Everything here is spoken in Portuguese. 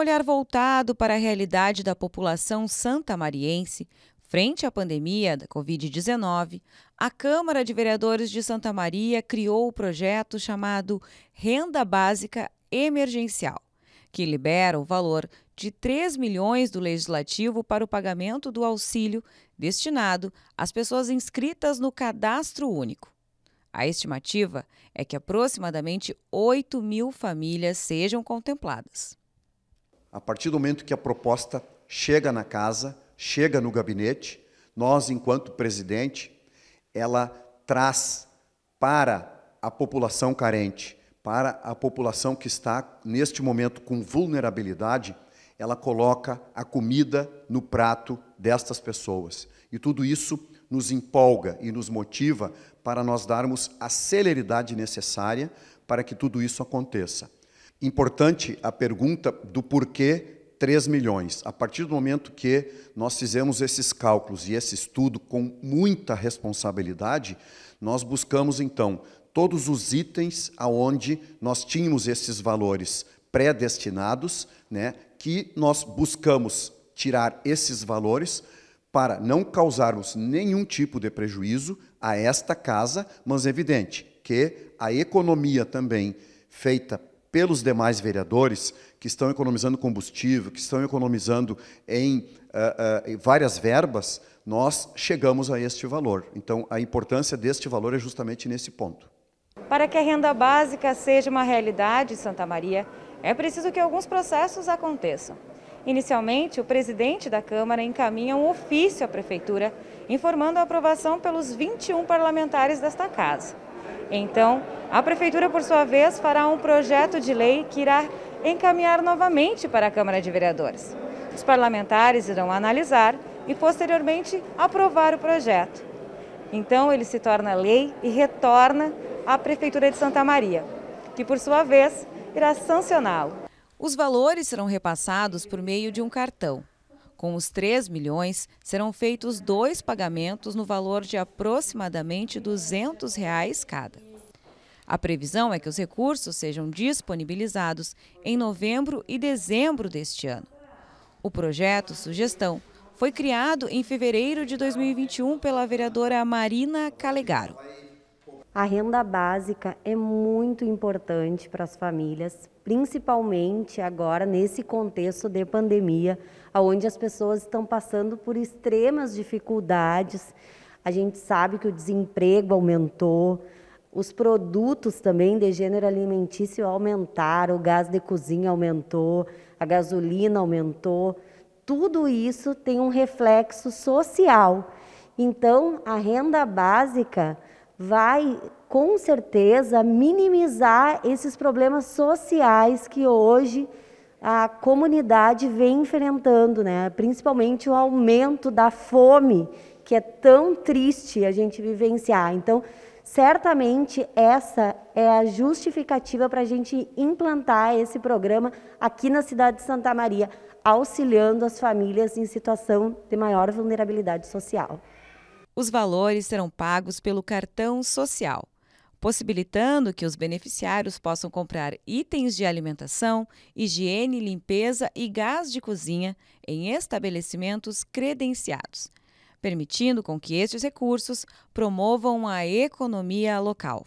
olhar voltado para a realidade da população santamariense, frente à pandemia da Covid-19, a Câmara de Vereadores de Santa Maria criou o projeto chamado Renda Básica Emergencial, que libera o valor de 3 milhões do Legislativo para o pagamento do auxílio destinado às pessoas inscritas no cadastro único. A estimativa é que aproximadamente 8 mil famílias sejam contempladas a partir do momento que a proposta chega na casa, chega no gabinete, nós, enquanto presidente, ela traz para a população carente, para a população que está, neste momento, com vulnerabilidade, ela coloca a comida no prato destas pessoas. E tudo isso nos empolga e nos motiva para nós darmos a celeridade necessária para que tudo isso aconteça. Importante a pergunta do porquê 3 milhões. A partir do momento que nós fizemos esses cálculos e esse estudo com muita responsabilidade, nós buscamos então todos os itens aonde nós tínhamos esses valores predestinados, né, que nós buscamos tirar esses valores para não causarmos nenhum tipo de prejuízo a esta casa, mas é evidente que a economia também feita pelos demais vereadores que estão economizando combustível, que estão economizando em, uh, uh, em várias verbas, nós chegamos a este valor. Então, a importância deste valor é justamente nesse ponto. Para que a renda básica seja uma realidade em Santa Maria, é preciso que alguns processos aconteçam. Inicialmente, o presidente da Câmara encaminha um ofício à Prefeitura informando a aprovação pelos 21 parlamentares desta Casa. Então, a Prefeitura, por sua vez, fará um projeto de lei que irá encaminhar novamente para a Câmara de Vereadores. Os parlamentares irão analisar e, posteriormente, aprovar o projeto. Então, ele se torna lei e retorna à Prefeitura de Santa Maria, que, por sua vez, irá sancioná-lo. Os valores serão repassados por meio de um cartão. Com os 3 milhões, serão feitos dois pagamentos no valor de aproximadamente R$ 200 reais cada. A previsão é que os recursos sejam disponibilizados em novembro e dezembro deste ano. O projeto Sugestão foi criado em fevereiro de 2021 pela vereadora Marina Calegaro. A renda básica é muito importante para as famílias, principalmente agora nesse contexto de pandemia, onde as pessoas estão passando por extremas dificuldades. A gente sabe que o desemprego aumentou, os produtos também de gênero alimentício aumentaram, o gás de cozinha aumentou, a gasolina aumentou. Tudo isso tem um reflexo social. Então, a renda básica vai com certeza minimizar esses problemas sociais que hoje a comunidade vem enfrentando, né? Principalmente o aumento da fome, que é tão triste a gente vivenciar. Então, certamente essa é a justificativa para a gente implantar esse programa aqui na cidade de Santa Maria, auxiliando as famílias em situação de maior vulnerabilidade social os valores serão pagos pelo cartão social, possibilitando que os beneficiários possam comprar itens de alimentação, higiene, limpeza e gás de cozinha em estabelecimentos credenciados, permitindo com que estes recursos promovam a economia local.